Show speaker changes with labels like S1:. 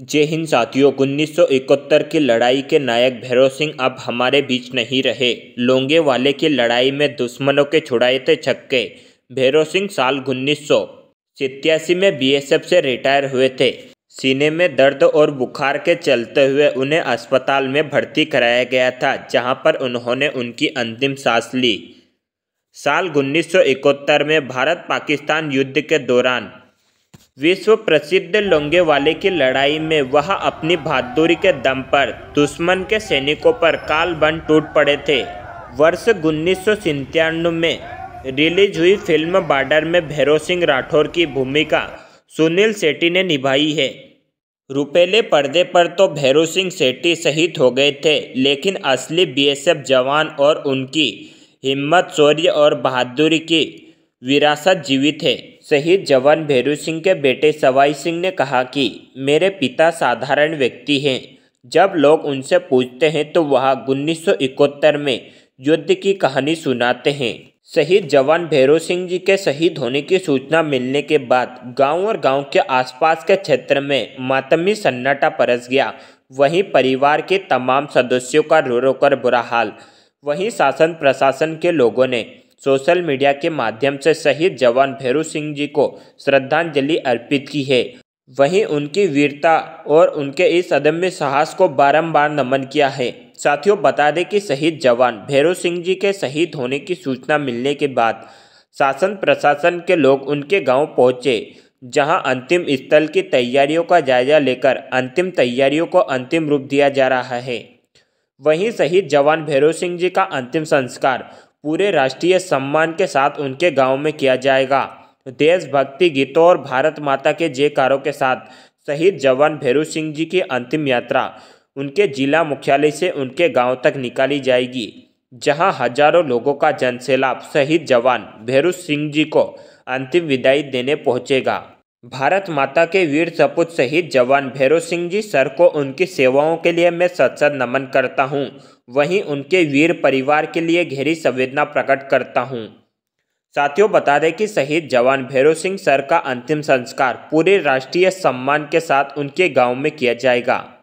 S1: जय हिंद साथियों उन्नीस की लड़ाई के नायक भैरव सिंह अब हमारे बीच नहीं रहे लोंगे वाले की लड़ाई में दुश्मनों के छुड़ाए थे छक्के भैरव सिंह साल उन्नीस सौ में बीएसएफ से रिटायर हुए थे सीने में दर्द और बुखार के चलते हुए उन्हें अस्पताल में भर्ती कराया गया था जहां पर उन्होंने उनकी अंतिम सांस ली साल उन्नीस में भारत पाकिस्तान युद्ध के दौरान विश्व प्रसिद्ध लोंगे वाले की लड़ाई में वह अपनी बहादुरी के दम पर दुश्मन के सैनिकों पर काल बन टूट पड़े थे वर्ष उन्नीस में रिलीज हुई फिल्म बार्डर में भैरव सिंह राठौर की भूमिका सुनील सेट्टी ने निभाई है रुपेले पर्दे पर तो भैरव सिंह सेट्टी शहीद हो गए थे लेकिन असली बीएसएफ जवान और उनकी हिम्मत शौर्य और बहादुरी की विरासत जीवित है शहीद जवान भैरू सिंह के बेटे सवाई सिंह ने कहा कि मेरे पिता साधारण व्यक्ति हैं जब लोग उनसे पूछते हैं तो वह उन्नीस में युद्ध की कहानी सुनाते हैं शहीद जवान भैरू सिंह जी के शहीद होने की सूचना मिलने के बाद गांव और गांव के आसपास के क्षेत्र में मातमी सन्नाटा परस गया वहीं परिवार के तमाम सदस्यों का रो रो कर बुरा हाल वहीं शासन प्रशासन के लोगों ने सोशल मीडिया के माध्यम से शहीद जवान भैरू सिंह जी को श्रद्धांजलि अर्पित की है वहीं उनकी वीरता और उनके इस अदम्य साहस को बारंबार नमन किया है साथियों बता दें कि शहीद जवान भैरू सिंह जी के शहीद होने की सूचना मिलने के बाद शासन प्रशासन के लोग उनके गांव पहुंचे जहां अंतिम स्थल की तैयारियों का जायजा लेकर अंतिम तैयारियों को अंतिम रूप दिया जा रहा है वहीं शहीद जवान भैरव सिंह जी का अंतिम संस्कार पूरे राष्ट्रीय सम्मान के साथ उनके गाँव में किया जाएगा देशभक्ति गीतों और भारत माता के जयकारों के साथ शहीद जवान भैरू सिंह जी की अंतिम यात्रा उनके जिला मुख्यालय से उनके गांव तक निकाली जाएगी जहां हजारों लोगों का जनसैलाब शहीद जवान भैरू सिंह जी को अंतिम विदाई देने पहुँचेगा भारत माता के वीर सपूत शहीद जवान भैरव सिंह जी सर को उनकी सेवाओं के लिए मैं सत सत नमन करता हूँ वहीं उनके वीर परिवार के लिए गहरी संवेदना प्रकट करता हूँ साथियों बता दें कि शहीद जवान भैरव सिंह सर का अंतिम संस्कार पूरे राष्ट्रीय सम्मान के साथ उनके गांव में किया जाएगा